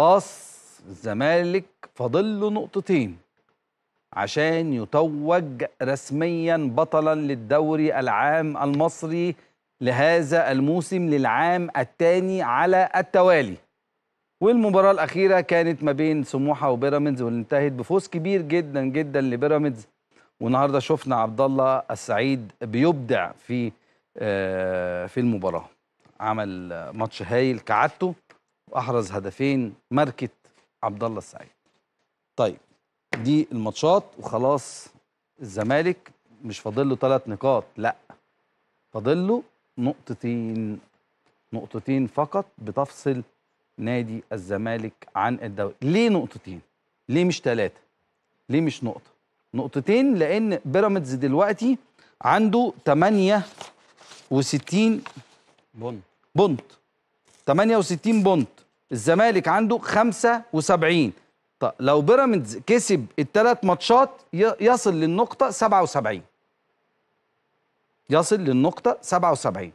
خلاص الزمالك فاضل له نقطتين عشان يتوج رسميا بطلا للدوري العام المصري لهذا الموسم للعام الثاني على التوالي والمباراة الأخيرة كانت ما بين سموحة وبيراميدز واللي انتهت بفوز كبير جدا جدا لبيراميدز والنهارده شفنا عبد الله السعيد بيبدع في آه، في المباراة عمل ماتش هايل كعادته واحرز هدفين ماركه عبد الله السعيد طيب دي الماتشات وخلاص الزمالك مش فاضل له ثلاث نقاط لا فاضل له نقطتين نقطتين فقط بتفصل نادي الزمالك عن الدوري ليه نقطتين ليه مش ثلاثه ليه مش نقطه نقطتين لان بيراميدز دلوقتي عنده 68 بونت بونت 68 بونت الزمالك عنده 75 طب لو بيراميدز كسب الثلاث ماتشات يصل للنقطة 77 يصل للنقطة 77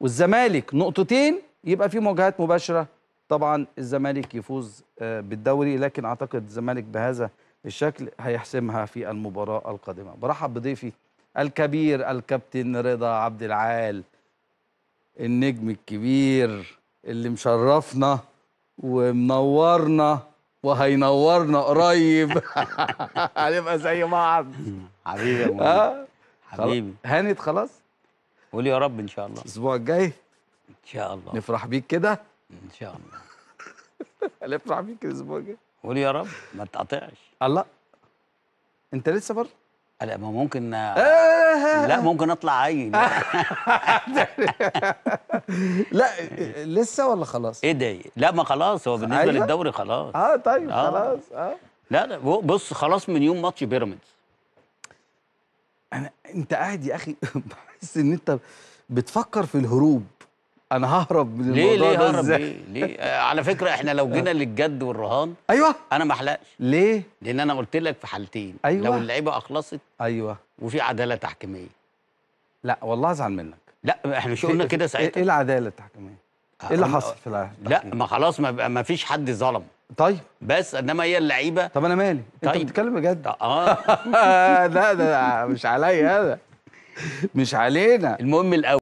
والزمالك نقطتين يبقى في مواجهات مباشرة طبعا الزمالك يفوز آه، بالدوري لكن أعتقد الزمالك بهذا الشكل هيحسمها في المباراة القادمة برحب بضيفي الكبير الكابتن رضا عبد العال النجم الكبير اللي مشرفنا ومنورنا وهينورنا قريب هنبقى زي بعض حبيبي يا أه؟ حبيبي هانت خلاص قول يا رب ان شاء الله الاسبوع الجاي ان شاء الله نفرح بيك كده ان شاء الله هنفرح بيك الاسبوع الجاي قول يا رب ما تقطعش الله انت لسه بره لا ما ممكن آه. لا ممكن اطلع عيل لا لسه ولا خلاص ايه ده لا ما خلاص هو بالنسبه أيوة؟ للدوري خلاص اه طيب آه. خلاص اه لا لا بص خلاص من يوم ماتش بيراميدز انا انت قاعد يا اخي بحس ان انت بتفكر في الهروب انا ههرب من ليه الموضوع ليه ده ههرب ليه ليه على فكره احنا لو جينا للجد والرهان ايوه انا ما احلقش ليه لان انا قلت لك في حالتين أيوة. لو اللعيبه اخلصت ايوه وفي عداله تحكيميه لا والله ازعل منك لا احنا مش قلنا كده ساعتها إيه،, ايه العداله التحكيميه ايه اللي حصل في العالم؟ لا ما خلاص ما, ما فيش حد ظلم طيب بس انما هي اللعيبه طب انا مالي طيب. انت بتتكلم بجد اه لا ده مش عليا هذا مش علينا المهم الاول